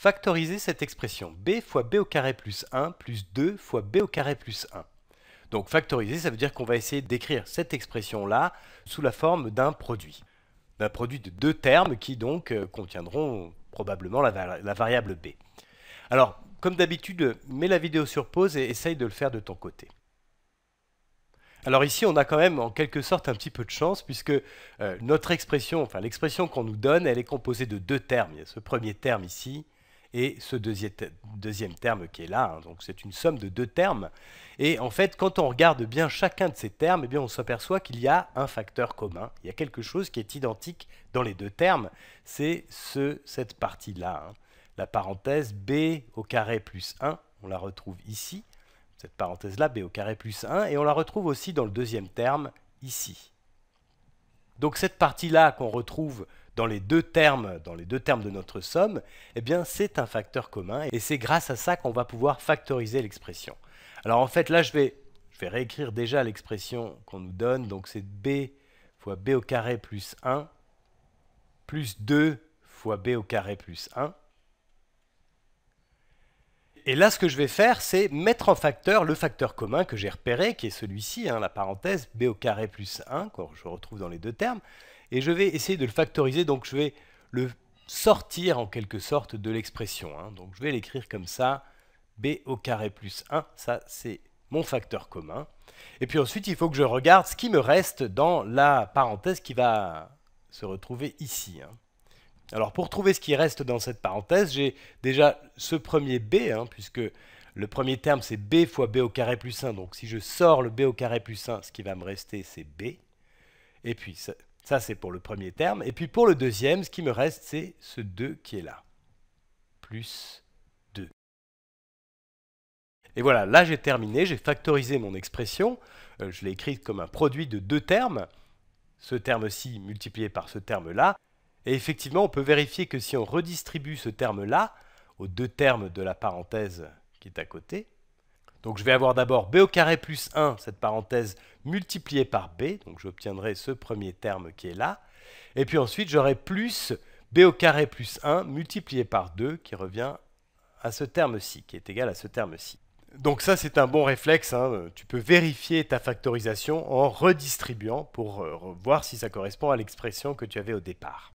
Factoriser cette expression b fois b au carré plus 1 plus 2 fois b au carré plus 1. Donc factoriser, ça veut dire qu'on va essayer d'écrire cette expression-là sous la forme d'un produit. D'un produit de deux termes qui donc euh, contiendront probablement la, variable b. Alors, comme d'habitude, mets la vidéo sur pause et essaye de le faire de ton côté. Alors ici, on a quand même en quelque sorte un petit peu de chance puisque euh, notre expression, enfin l'expression qu'on nous donne, elle est composée de deux termes. Il y a ce premier terme ici et ce deuxième, terme qui est là. Hein, donc c'est une somme de deux termes. Et en fait, quand on regarde bien chacun de ces termes, eh bien, on s'aperçoit qu'il y a un facteur commun. Il y a quelque chose qui est identique dans les deux termes. C'est cette partie-là. Hein. La parenthèse b au carré plus 1, on la retrouve ici. Cette parenthèse-là, b au carré plus 1, et on la retrouve aussi dans le deuxième terme, ici. Donc cette partie-là qu'on retrouve dans les deux termes, dans les deux termes de notre somme, eh bien c'est un facteur commun et c'est grâce à ça qu'on va pouvoir factoriser l'expression. Alors en fait là je vais, vais réécrire déjà l'expression qu'on nous donne, donc c'est b fois b au carré plus 1 plus 2 fois b au carré plus 1. Et là, ce que je vais faire, c'est mettre en facteur le facteur commun que j'ai repéré, qui est celui-ci, hein, la parenthèse b au carré plus 1, que je retrouve dans les deux termes et je vais essayer de le factoriser, donc je vais le sortir en quelque sorte de l'expression. Hein. Donc je vais l'écrire comme ça, b au carré plus 1, ça c'est mon facteur commun. Et puis ensuite, il faut que je regarde ce qui me reste dans la parenthèse qui va se retrouver ici. Hein. Alors pour trouver ce qui reste dans cette parenthèse, j'ai déjà ce premier b, hein, puisque le premier terme c'est b fois b au carré plus 1, donc si je sors le b au carré plus 1, ce qui va me rester c'est b. Et puis ça, ça, c'est pour le premier terme. Et puis pour le deuxième, ce qui me reste, c'est ce 2 qui est là. Plus 2. Et voilà, là j'ai terminé, j'ai factorisé mon expression. Euh, je l'ai écrite comme un produit de deux termes. Ce terme-ci multiplié par ce terme-là. Et effectivement, on peut vérifier que si on redistribue ce terme-là aux deux termes de la parenthèse qui est à côté, donc je vais avoir d'abord b au carré plus 1, cette parenthèse multipliée par b, donc j'obtiendrai ce premier terme qui est là. Et puis ensuite j'aurai plus b au carré plus 1 multiplié par 2 qui revient à ce terme-ci, qui est égal à ce terme-ci. Donc ça c'est un bon réflexe, hein. tu peux vérifier ta factorisation en redistribuant pour euh, voir si ça correspond à l'expression que tu avais au départ.